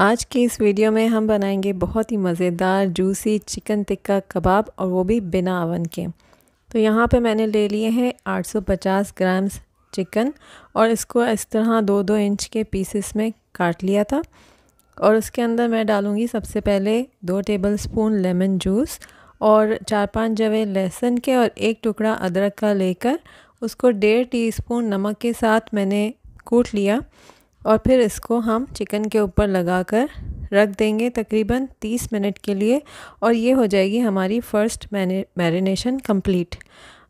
आज के इस वीडियो में हम बनाएंगे बहुत ही मज़ेदार जूसी चिकन टिक्का कबाब और वो भी बिना अवन के तो यहाँ पे मैंने ले लिए हैं 850 ग्राम्स चिकन और इसको इस तरह दो दो इंच के पीसेस में काट लिया था और उसके अंदर मैं डालूँगी सबसे पहले दो टेबल स्पून लेमन जूस और चार पांच जवे लहसुन के और एक टुकड़ा अदरक का लेकर उसको डेढ़ टी नमक के साथ मैंने कूट लिया और फिर इसको हम चिकन के ऊपर लगा कर रख देंगे तकरीबन 30 मिनट के लिए और ये हो जाएगी हमारी फ़र्स्ट मैरिनेशन कंप्लीट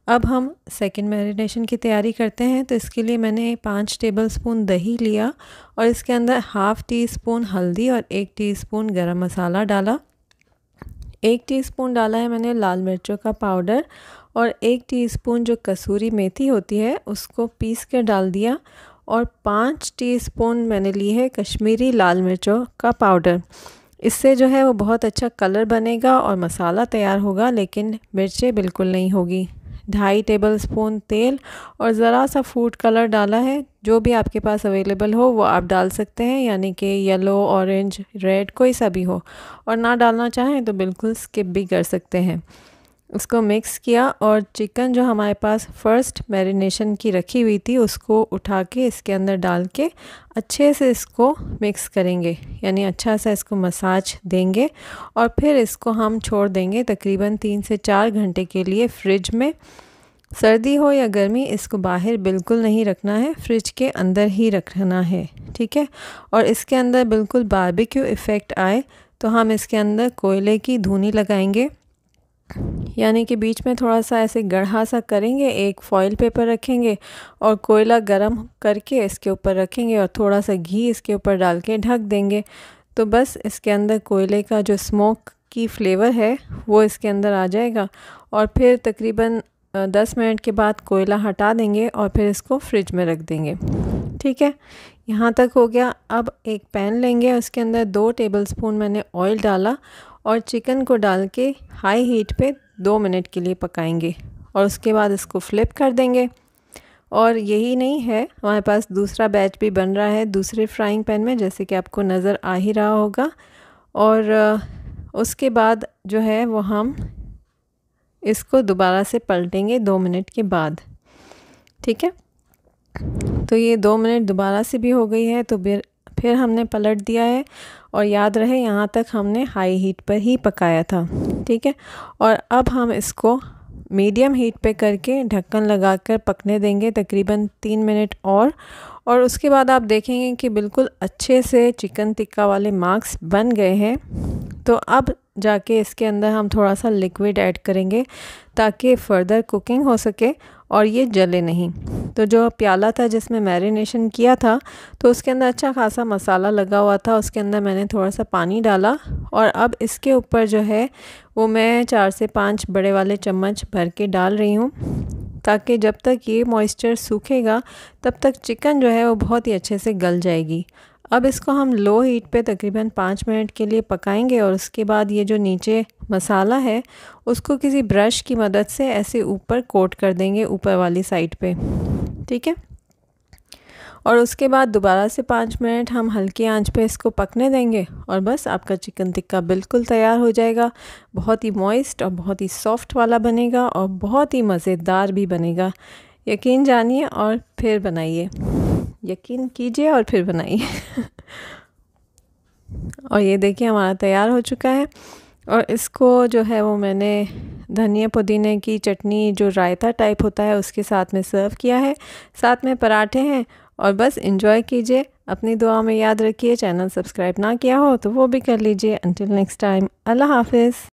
अब हम सेकंड मैरिनेशन की तैयारी करते हैं तो इसके लिए मैंने पाँच टेबल स्पून दही लिया और इसके अंदर हाफ़ टी स्पून हल्दी और एक टी स्पून गर्म मसाला डाला एक टीस्पून डाला है मैंने लाल मिर्चों का पाउडर और एक टीस्पून जो कसूरी मेथी होती है उसको पीस कर डाल दिया और पाँच टीस्पून मैंने ली है कश्मीरी लाल मिर्चों का पाउडर इससे जो है वो बहुत अच्छा कलर बनेगा और मसाला तैयार होगा लेकिन मिर्चें बिल्कुल नहीं होगी ढाई टेबल स्पून तेल और ज़रा सा फूड कलर डाला है जो भी आपके पास अवेलेबल हो वो आप डाल सकते हैं यानी कि येलो ऑरेंज रेड कोई सा भी हो और ना डालना चाहें तो बिल्कुल स्किप भी कर सकते हैं उसको मिक्स किया और चिकन जो हमारे पास फर्स्ट मैरिनेशन की रखी हुई थी उसको उठा के इसके अंदर डाल के अच्छे से इसको मिक्स करेंगे यानी अच्छा सा इसको मसाज देंगे और फिर इसको हम छोड़ देंगे तकरीबन तीन से चार घंटे के लिए फ्रिज में सर्दी हो या गर्मी इसको बाहर बिल्कुल नहीं रखना है फ्रिज के अंदर ही रखना है ठीक है और इसके अंदर बिल्कुल बारबिक्यू इफ़ेक्ट आए तो हम इसके अंदर कोयले की धुनी लगाएंगे यानी कि बीच में थोड़ा सा ऐसे गढ़ा सा करेंगे एक फॉइल पेपर रखेंगे और कोयला गरम करके इसके ऊपर रखेंगे और थोड़ा सा घी इसके ऊपर डाल के ढक देंगे तो बस इसके अंदर कोयले का जो स्मोक की फ्लेवर है वो इसके अंदर आ जाएगा और फिर तकरीबन दस मिनट के बाद कोयला हटा देंगे और फिर इसको फ्रिज में रख देंगे ठीक है यहाँ तक हो गया अब एक पैन लेंगे उसके अंदर दो टेबलस्पून मैंने ऑयल डाला और चिकन को डाल के हाई हीट पे दो मिनट के लिए पकाएंगे और उसके बाद इसको फ्लिप कर देंगे और यही नहीं है हमारे पास दूसरा बैच भी बन रहा है दूसरे फ्राइंग पैन में जैसे कि आपको नज़र आ ही रहा होगा और उसके बाद जो है वो हम इसको दोबारा से पलटेंगे दो मिनट के बाद ठीक है तो ये दो मिनट दोबारा से भी हो गई है तो फिर हमने पलट दिया है और याद रहे यहाँ तक हमने हाई हीट पर ही पकाया था ठीक है और अब हम इसको मीडियम हीट पे करके ढक्कन लगाकर पकने देंगे तकरीबन तीन मिनट और और उसके बाद आप देखेंगे कि बिल्कुल अच्छे से चिकन टिक्का वाले मार्क्स बन गए हैं तो अब जाके इसके अंदर हम थोड़ा सा लिक्विड ऐड करेंगे ताकि फ़र्दर कुकिंग हो सके और ये जले नहीं तो जो प्याला था जिसमें मैरिनेशन किया था तो उसके अंदर अच्छा खासा मसाला लगा हुआ था उसके अंदर मैंने थोड़ा सा पानी डाला और अब इसके ऊपर जो है वो मैं चार से पाँच बड़े वाले चम्मच भर के डाल रही हूँ ताकि जब तक ये मॉइस्चर सूखेगा तब तक चिकन जो है वो बहुत ही अच्छे से गल जाएगी अब इसको हम लो हीट पे तकरीबन पाँच मिनट के लिए पकाएंगे और उसके बाद ये जो नीचे मसाला है उसको किसी ब्रश की मदद से ऐसे ऊपर कोट कर देंगे ऊपर वाली साइड पे ठीक है और उसके बाद दोबारा से पाँच मिनट हम हल्की आंच पे इसको पकने देंगे और बस आपका चिकन टिक्का बिल्कुल तैयार हो जाएगा बहुत ही मॉइस्ट और बहुत ही सॉफ्ट वाला बनेगा और बहुत ही मज़ेदार भी बनेगा यकीन जानिए और फिर बनाइए यकीन कीजिए और फिर बनाइए और ये देखिए हमारा तैयार हो चुका है और इसको जो है वो मैंने धनिया पुदीने की चटनी जो रायता टाइप होता है उसके साथ में सर्व किया है साथ में पराठे हैं और बस इंजॉय कीजिए अपनी दुआ में याद रखिए चैनल सब्सक्राइब ना किया हो तो वो भी कर लीजिए अंटिल नेक्स्ट टाइम अल्लाह हाफिज़